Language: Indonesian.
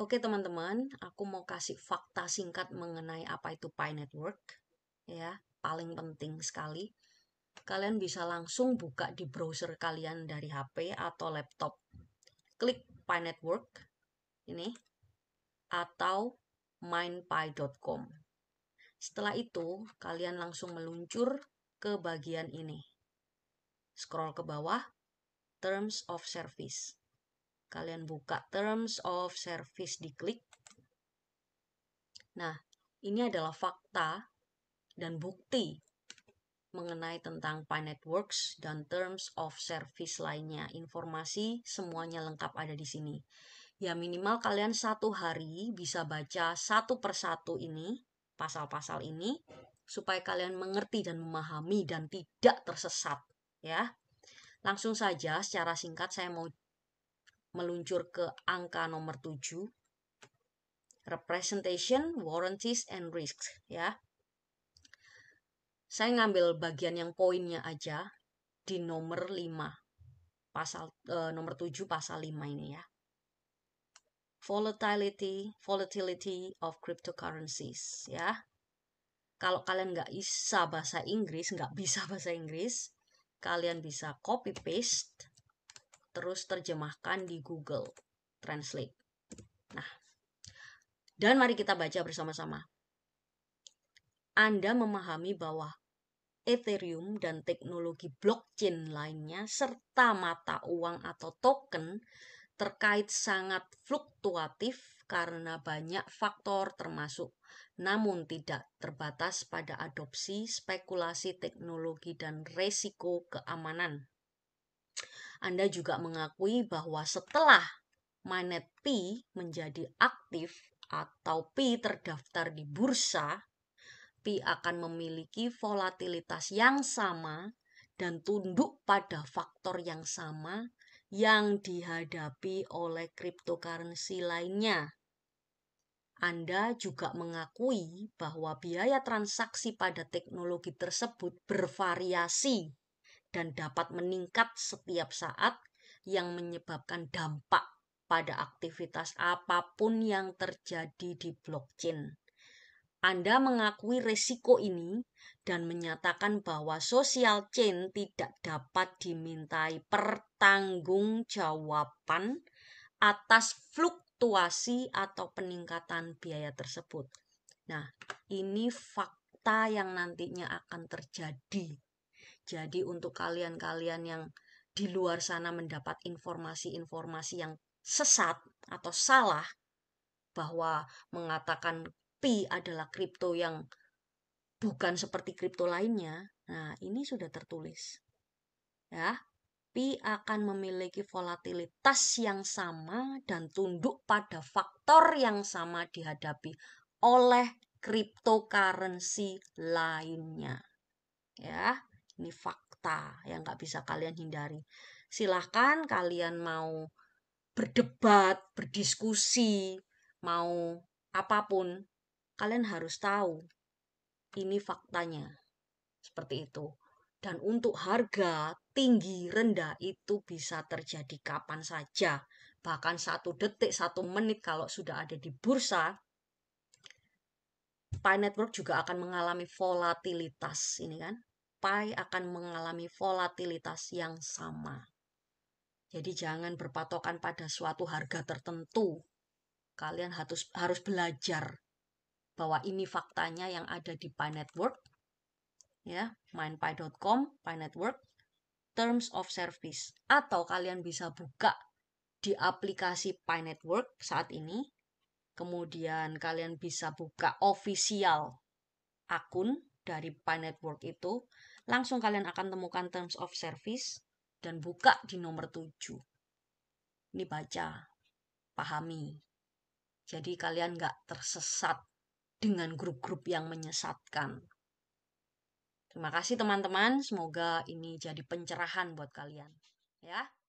Oke teman-teman, aku mau kasih fakta singkat mengenai apa itu Pi Network. Ya, paling penting sekali. Kalian bisa langsung buka di browser kalian dari HP atau laptop. Klik Pi Network ini atau mindpi.com. Setelah itu, kalian langsung meluncur ke bagian ini. Scroll ke bawah, Terms of Service. Kalian buka Terms of Service diklik. Nah, ini adalah fakta dan bukti mengenai tentang Pi Networks dan Terms of Service lainnya. Informasi semuanya lengkap ada di sini. Ya minimal kalian satu hari bisa baca satu persatu ini, pasal-pasal ini, supaya kalian mengerti dan memahami dan tidak tersesat. ya. Langsung saja secara singkat saya mau meluncur ke angka nomor 7. Representation, warranties, and risks. Ya. Saya ngambil bagian yang poinnya aja di nomor 5. Pasal, eh, nomor 7 pasal 5 ini ya. Volatility, volatility of cryptocurrencies. Ya. Kalau kalian nggak bisa bahasa Inggris, nggak bisa bahasa Inggris, kalian bisa copy paste terus terjemahkan di Google Translate. Nah, dan mari kita baca bersama-sama. Anda memahami bahwa Ethereum dan teknologi blockchain lainnya serta mata uang atau token terkait sangat fluktuatif karena banyak faktor termasuk namun tidak terbatas pada adopsi, spekulasi teknologi dan resiko keamanan. Anda juga mengakui bahwa setelah manet P menjadi aktif atau P terdaftar di bursa, P akan memiliki volatilitas yang sama dan tunduk pada faktor yang sama yang dihadapi oleh cryptocurrency lainnya. Anda juga mengakui bahwa biaya transaksi pada teknologi tersebut bervariasi dan dapat meningkat setiap saat yang menyebabkan dampak pada aktivitas apapun yang terjadi di blockchain. Anda mengakui resiko ini dan menyatakan bahwa social chain tidak dapat dimintai pertanggungjawaban atas fluktuasi atau peningkatan biaya tersebut. Nah, ini fakta yang nantinya akan terjadi jadi untuk kalian-kalian yang di luar sana mendapat informasi-informasi yang sesat atau salah bahwa mengatakan Pi adalah kripto yang bukan seperti kripto lainnya. Nah, ini sudah tertulis. Ya, Pi akan memiliki volatilitas yang sama dan tunduk pada faktor yang sama dihadapi oleh cryptocurrency lainnya. Ya, ini fakta yang nggak bisa kalian hindari. Silahkan kalian mau berdebat, berdiskusi, mau apapun, kalian harus tahu ini faktanya. Seperti itu. Dan untuk harga tinggi rendah itu bisa terjadi kapan saja. Bahkan satu detik, satu menit kalau sudah ada di bursa, Pi Network juga akan mengalami volatilitas ini kan. Pi akan mengalami volatilitas yang sama. Jadi jangan berpatokan pada suatu harga tertentu. Kalian harus harus belajar bahwa ini faktanya yang ada di Pi Network, ya, mainpi.com, Pi Network, Terms of Service, atau kalian bisa buka di aplikasi Pi Network saat ini. Kemudian kalian bisa buka official akun dari Pi Network itu langsung kalian akan temukan terms of service dan buka di nomor 7. Ini baca, pahami. Jadi kalian nggak tersesat dengan grup-grup yang menyesatkan. Terima kasih teman-teman, semoga ini jadi pencerahan buat kalian. Ya.